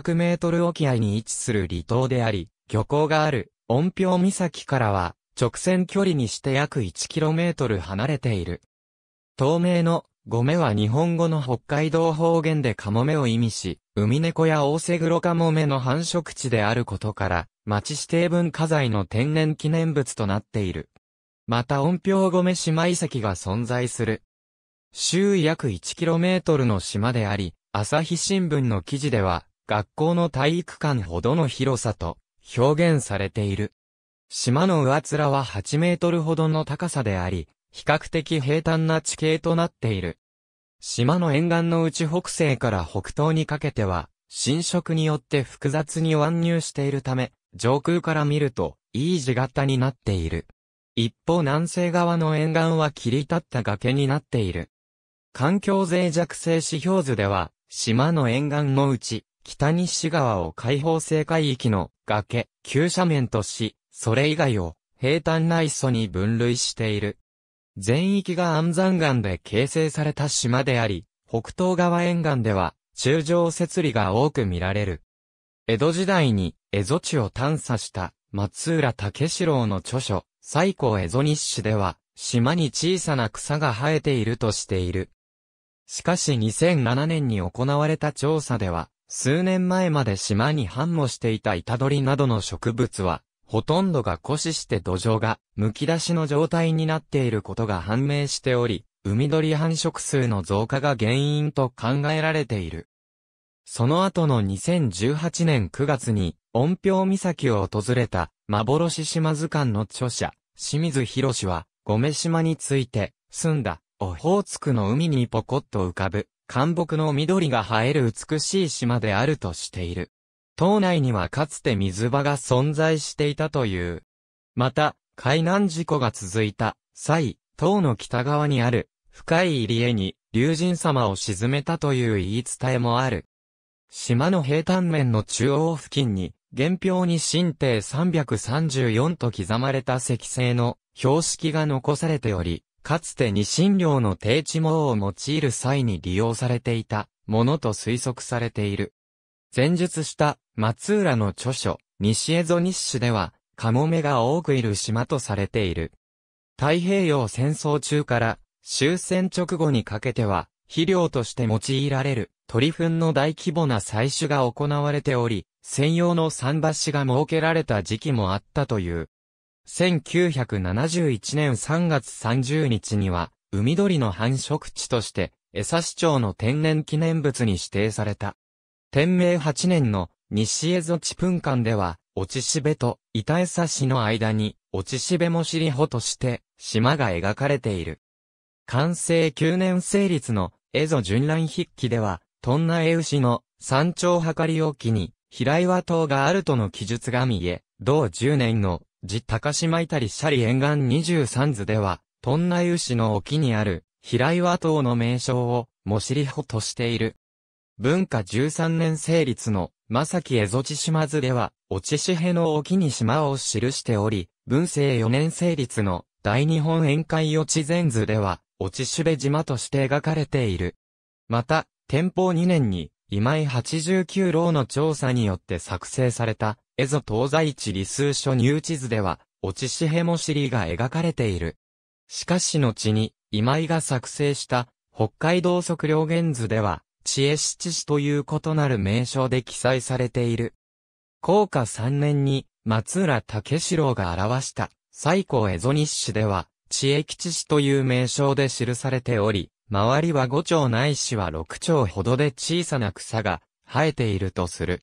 500メートル沖合に位置する離島であり、漁港がある、音響岬からは、直線距離にして約 1km 離れている。透明の、ゴメは日本語の北海道方言でカモメを意味し、ウミネコやオオセグロカモメの繁殖地であることから、町指定文化財の天然記念物となっている。また音響ゴメ島遺跡が存在する。周囲約1トルの島であり、朝日新聞の記事では、学校の体育館ほどの広さと表現されている。島の上面は8メートルほどの高さであり、比較的平坦な地形となっている。島の沿岸のうち北西から北東にかけては、浸食によって複雑に湾入しているため、上空から見ると、いい字型になっている。一方南西側の沿岸は切り立った崖になっている。環境脆弱性指標図では、島の沿岸のうち、北西側を開放性海域の崖、急斜面とし、それ以外を平坦内素に分類している。全域が安山岩で形成された島であり、北東側沿岸では中上節理が多く見られる。江戸時代に江戸地を探査した松浦武四郎の著書、最古江戸日誌では、島に小さな草が生えているとしている。しかし2007年に行われた調査では、数年前まで島に繁茂していた板タなどの植物は、ほとんどが枯死して土壌が剥き出しの状態になっていることが判明しており、海鳥繁殖数の増加が原因と考えられている。その後の2018年9月に、音響岬を訪れた、幻島図鑑の著者、清水博士は、ゴメ島について、住んだ、オホーツクの海にポコッと浮かぶ、干木の緑が生える美しい島であるとしている。島内にはかつて水場が存在していたという。また、海難事故が続いた際、島の北側にある深い入り江に竜神様を沈めたという言い伝えもある。島の平坦面の中央付近に、原表に神帝334と刻まれた石製の標識が残されており、かつて二シン漁の定置網を用いる際に利用されていたものと推測されている。前述した松浦の著書、西江戸日誌では、カモメが多くいる島とされている。太平洋戦争中から終戦直後にかけては、肥料として用いられる鳥糞の大規模な採取が行われており、専用の桟橋が設けられた時期もあったという。1971年3月30日には、海鳥の繁殖地として、江差町の天然記念物に指定された。天明8年の西江戸地分館では、落ちしべと板江差市の間に、落ちしべも尻穂として、島が描かれている。完成9年成立の江戸巡覧筆記では、トンナエウシの山頂計り沖に、平岩島があるとの記述が見え、同10年の自高島いたりシャリ沿岸23図では、トンナユ市の沖にある、平岩島の名称を、モシリホとしている。文化13年成立の、正木江戸地島図では、落ちしへの沖に島を記しており、文政4年成立の、大日本宴会予知前図では、落ちしべ島として描かれている。また、天保2年に、今井89老の調査によって作成された、蝦夷東西地理数書入地図では、落ちしへもりが描かれている。しかし後に、今井が作成した、北海道測量原図では、知恵七市という異なる名称で記載されている。高下3年に、松浦武四郎が表した、最高蝦夷日誌では、知恵吉市という名称で記されており、周りは5丁ないしは6丁ほどで小さな草が生えているとする。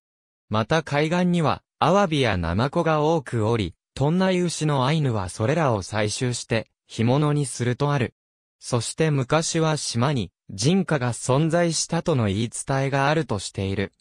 また海岸には、アワビやナマコが多くおり、トンナユ牛のアイヌはそれらを採集して、干物にするとある。そして昔は島に人家が存在したとの言い伝えがあるとしている。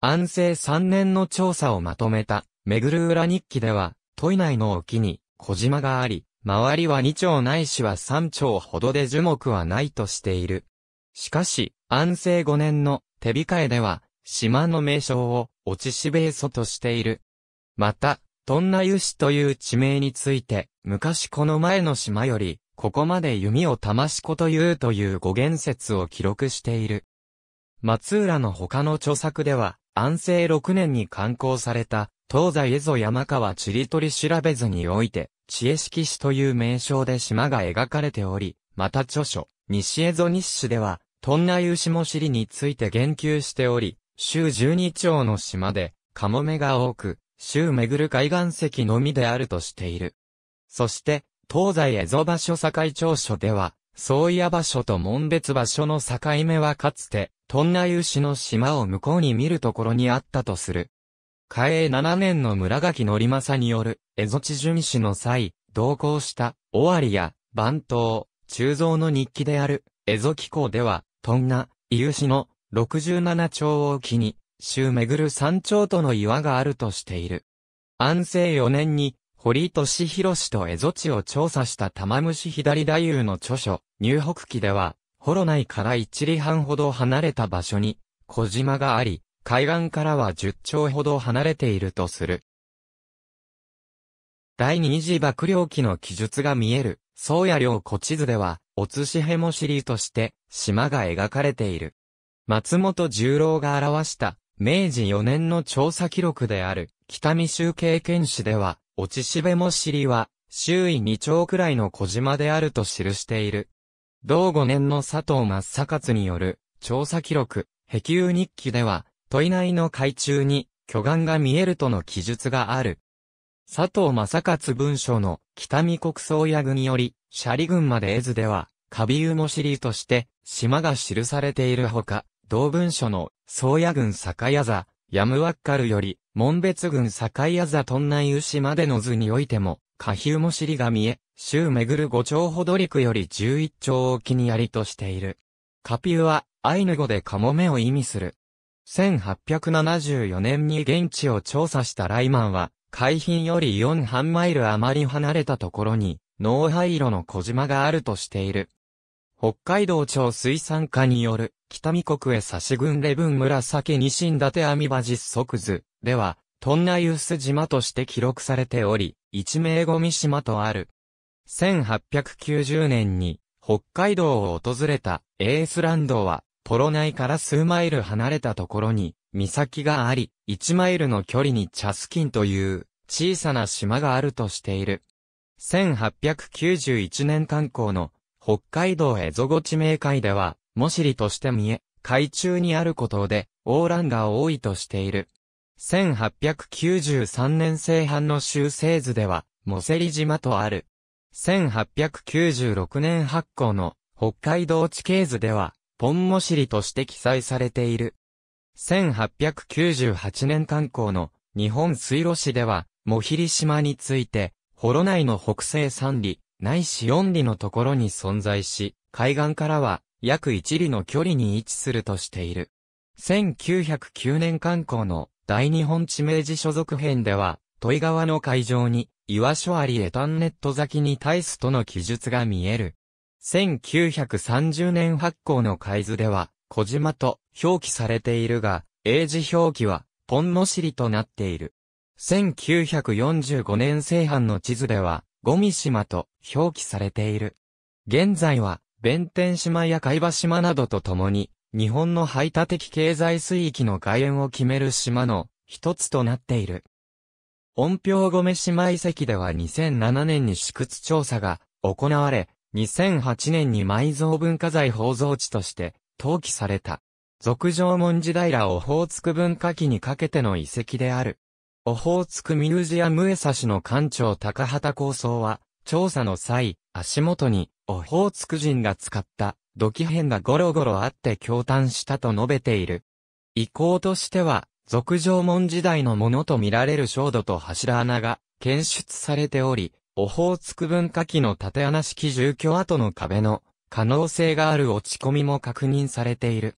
安政3年の調査をまとめた、めぐる裏日記では、都内の沖に小島があり、周りは2丁ないしは3丁ほどで樹木はないとしている。しかし、安政5年の手控えでは、島の名称を、落ちしべえそとしている。また、トンナユシという地名について、昔この前の島より、ここまで弓を騙しこというという語源説を記録している。松浦の他の著作では、安政6年に刊行された、東西蝦夷山川ちりとり調べずにおいて、知恵色紙という名称で島が描かれており、また著書、西江戸日誌では、トンナユシモシリについて言及しており、州12町の島で、カモメが多く、州巡る海岸石のみであるとしている。そして、東西江戸場所境町所では、宗谷場所と門別場所の境目はかつて、トンナユシの島を向こうに見るところにあったとする。嘉永7年の村垣則政による、蝦夷地巡視の際、同行した、尾張や、番頭、鋳造の日記である、蝦夷紀行では、トンナ、伊予市の、67町を機に、州巡る山頂との岩があるとしている。安政4年に、堀利弘氏と蝦夷地を調査した玉虫左太夫の著書、入北記では、幌内から一里半ほど離れた場所に、小島があり、海岸からは10兆ほど離れているとする。第二次幕僚期の記述が見える、宗谷領古地図では、お津しへもシリーとして、島が描かれている。松本十郎が表した、明治4年の調査記録である、北見集計験史では、おちしべもしりは、周囲2丁くらいの小島であると記している。同5年の佐藤正勝による、調査記録、壁遊日記では、問い内の海中に巨岩が見えるとの記述がある。佐藤正勝文書の北見国宗屋郡より、斜里郡まで絵図では、カビウモシリとして島が記されているほか、同文書の宗谷郡酒屋座、ヤムワッカルより、門別郡境屋座トンナイウシまでの図においても、カヒウモシリが見え、州巡る五丁ほど陸より十一丁沖にやりとしている。カピウは、アイヌ語でカモメを意味する。1874年に現地を調査したライマンは、海浜より4半マイル余り離れたところに、ノーハイロの小島があるとしている。北海道庁水産課による、北見国へ差し軍レブン紫西新立網場実即図では、トンナユス島として記録されており、一名ゴミ島とある。1890年に、北海道を訪れたエースランドは、ポロ内から数マイル離れたところに、岬があり、1マイルの距離にチャスキンという小さな島があるとしている。1891年観光の北海道エゾゴ地名会では、モシリとして見え、海中にあることで、オーランが多いとしている。1893年生版の修正図では、モセリ島とある。1896年発行の北海道地形図では、本もしりとして記載されている。1898年観光の日本水路市では、もひり島について、幌内の北西3里、ないし4里のところに存在し、海岸からは約1里の距離に位置するとしている。1909年観光の大日本地名寺所属編では、問川の海上に、岩所ありエタンネット先に対すとの記述が見える。1930年発行の海図では、小島と表記されているが、英字表記は、ポンノシリとなっている。1945年製版の地図では、ゴミ島と表記されている。現在は、弁天島や海馬島などと共に、日本の排他的経済水域の外縁を決める島の一つとなっている。音響米島遺跡では2007年に試屈調査が行われ、2008年に埋蔵文化財宝蔵地として登記された。俗上文字平オホーツク文化期にかけての遺跡である。オホーツクミュージアムエサ市の館長高畑構想は、調査の際、足元に、オホーツク人が使った、土器片がゴロゴロあって驚嘆したと述べている。遺構としては、俗上門時代のものと見られる焦土と柱穴が検出されており、オホーツク文化期の縦穴式住居跡の壁の可能性がある落ち込みも確認されている。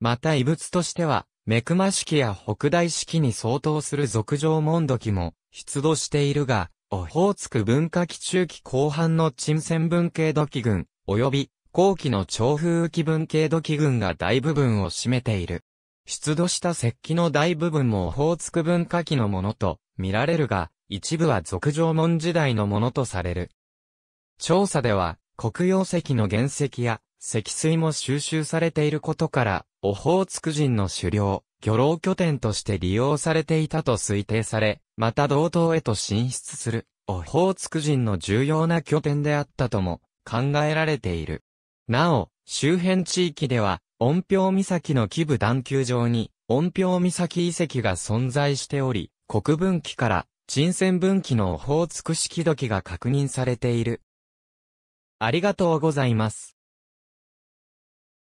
また異物としては、目マ式や北大式に相当する俗上門土器も出土しているが、オホーツク文化期中期後半の沈船文系土器群、及び後期の調風浮文系土器群が大部分を占めている。出土した石器の大部分もオホーツク文化期のものと見られるが、一部は俗縄門時代のものとされる。調査では、黒曜石の原石や石水も収集されていることから、オホーツク人の狩猟、漁労拠点として利用されていたと推定され、また同等へと進出する、オホーツク人の重要な拠点であったとも考えられている。なお、周辺地域では、音響岬の基部段丘上に、音響岬遺跡が存在しており、国分期から沈船分岐のオホーツク式時が確認されている。ありがとうございます。